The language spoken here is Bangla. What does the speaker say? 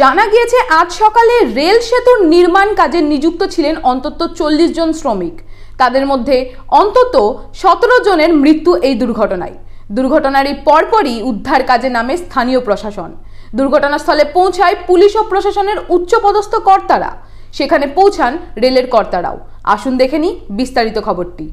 জানা গিয়েছে আজ সকালে রেল সেতুর নির্মাণ কাজে নিযুক্ত ছিলেন অন্তত চল্লিশ জন শ্রমিক তাদের মধ্যে অন্তত সতেরো জনের মৃত্যু এই দুর্ঘটনায় দুর্ঘটনারই পরপরই উদ্ধার কাজে নামে স্থানীয় প্রশাসন দুর্ঘটনাস্থলে পৌঁছায় পুলিশ ও প্রশাসনের উচ্চপদস্থ কর্তারা সেখানে পৌঁছান রেলের কর্তারাও আসুন দেখেনি বিস্তারিত খবরটি